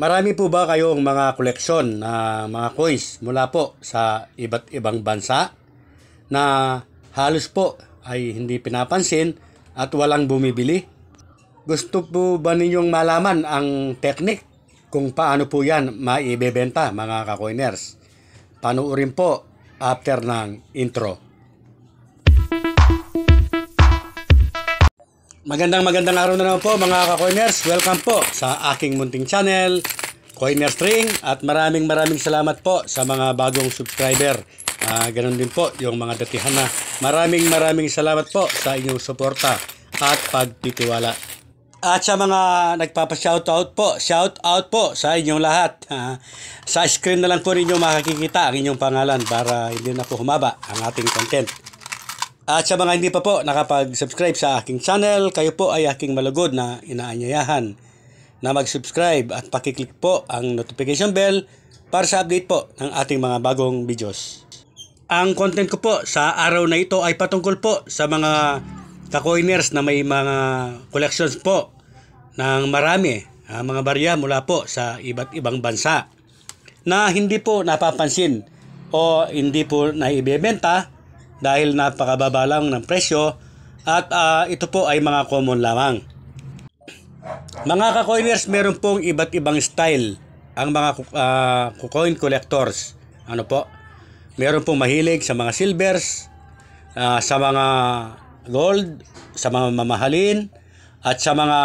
Marami po ba kayong mga koleksyon na uh, mga coins mula po sa iba't ibang bansa na halos po ay hindi pinapansin at walang bumibili? Gusto po ba ninyong malaman ang teknik kung paano po yan maibebenta mga kakoiners? Panoorin po after ng intro. Magandang magandang araw na naman po mga ka-coiners. Welcome po sa aking munting channel, Coiners Ring. At maraming maraming salamat po sa mga bagong subscriber. Uh, ganun din po yung mga datihan na. Maraming maraming salamat po sa inyong suporta at pagtitiwala. At sa mga nagpapa-shoutout po, shoutout po sa inyong lahat. Uh, sa screen na lang po ninyo makikita ang inyong pangalan para hindi na po humaba ang ating content. At sa mga hindi pa po nakapag-subscribe sa aking channel, kayo po ay aking malugod na inaanyayahan na mag-subscribe at pakiclick po ang notification bell para sa update po ng ating mga bagong videos. Ang content ko po sa araw na ito ay patungkol po sa mga kakoiners na may mga collections po ng marami, uh, mga barya mula po sa iba't ibang bansa na hindi po napapansin o hindi po naibibenta dahil napakababa lang ng presyo at uh, ito po ay mga common lamang. Mga ka-coiners, meron pong iba't ibang style ang mga uh, coin collectors. Ano po? Meron pong mahilig sa mga silvers, uh, sa mga gold, sa mga mamahalin, at sa mga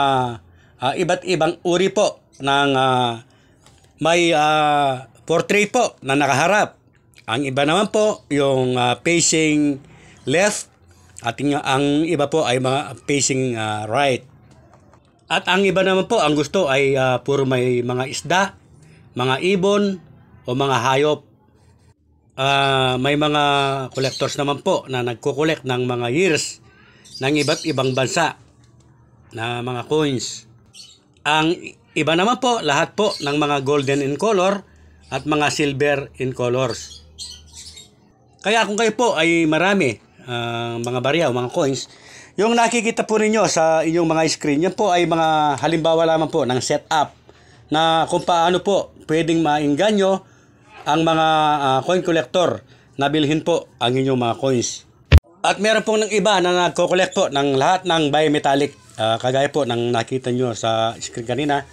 uh, iba't ibang uri po ng uh, may uh, portrait po na nakaharap ang iba naman po, yung uh, facing left at yung, ang iba po ay mga facing uh, right. At ang iba naman po, ang gusto ay uh, puro may mga isda, mga ibon, o mga hayop. Uh, may mga collectors naman po na nagkukolek ng mga years ng iba't ibang bansa na mga coins. Ang iba naman po, lahat po ng mga golden in color at mga silver in colors. Kaya kung kayo po ay marami uh, mga barya o mga coins, yung nakikita po ninyo sa inyong mga screen, yan po ay mga halimbawa lamang po ng setup na kung paano po pwedeng mainganyo ang mga uh, coin collector na bilhin po ang inyong mga coins. At meron pong ng iba na nagko-collect po ng lahat ng bimetallic uh, kagaya po ng nakita nyo sa screen kanina.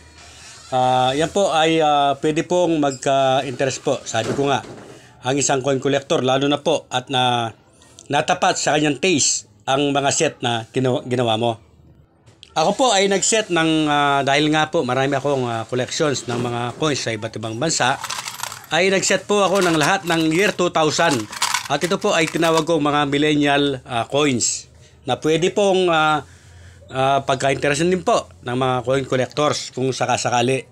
Uh, yan po ay uh, pwede pong magka-interest po, sabi ko nga ang isang coin collector lalo na po at na natapat sa kanyang taste ang mga set na ginawa, mo. Ako po ay nag-set ng uh, dahil nga po marami akong uh, collections ng mga coins sa iba't ibang bansa ay nag-set po ako ng lahat ng year 2000 at ito po ay tinawag kong mga millennial uh, coins na pwede pong uh, uh, pagka-interesan din po ng mga coin collectors kung sakasakali.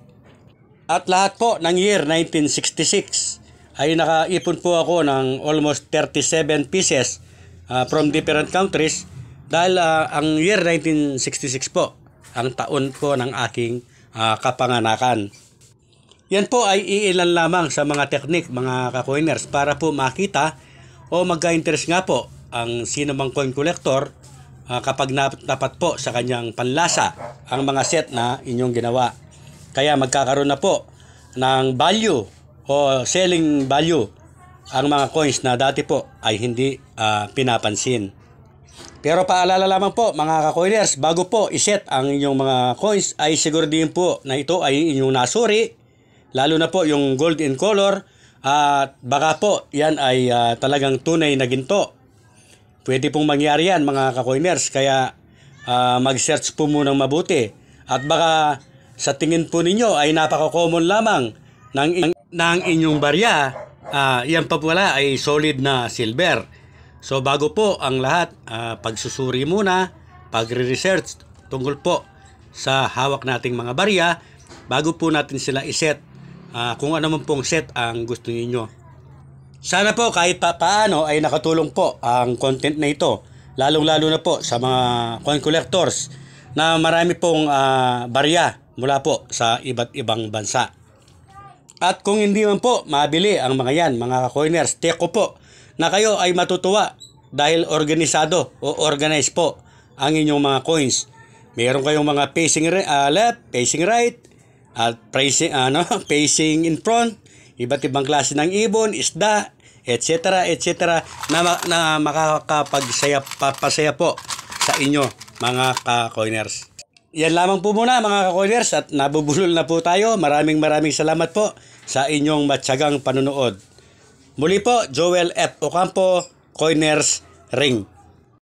At lahat po ng year 1966 ay nakaipon po ako ng almost 37 pieces uh, from different countries dahil uh, ang year 1966 po ang taon po ng aking uh, kapanganakan. Yan po ay iilan lamang sa mga teknik mga kakoiners para po makita o magka-interest nga po ang sino mang coin collector uh, kapag dapat po sa kanyang panlasa ang mga set na inyong ginawa. Kaya magkakaroon na po ng value o selling value ang mga coins na dati po ay hindi uh, pinapansin. Pero paalala lamang po mga kakoiners, bago po iset ang inyong mga coins ay siguro din po na ito ay inyong nasuri, lalo na po yung gold in color at uh, baka po yan ay uh, talagang tunay na ginto. Pwede pong mangyari yan mga kakoiners kaya uh, mag-search po munang mabuti at baka sa tingin po ninyo ay napaka-common lamang ng ng inyong barya, uh, ah, yan pa pala ay solid na silver. So bago po ang lahat, uh, pagsusuri muna, pagre-research tungkol po sa hawak nating mga barya bago po natin sila iset uh, kung ano man pong set ang gusto ninyo. Sana po kahit pa paano ay nakatulong po ang content na ito lalong-lalo na po sa mga coin collectors na marami pong uh, barya mula po sa iba't ibang bansa. At kung hindi man po mabili ang mga yan, mga coiners, teko po na kayo ay matutuwa dahil organisado o organized po ang inyong mga coins. Meron kayong mga facing uh, left, facing right, at facing, ah, ano, facing in front, iba't ibang klase ng ibon, isda, etc. etc. na, na makakapagsaya papasaya po sa inyo mga ka-coiners yan lamang po muna mga kakoilers at nabubulol na po tayo. Maraming maraming salamat po sa inyong matyagang panunood. Muli po, Joel F. Ocampo, Coiners Ring.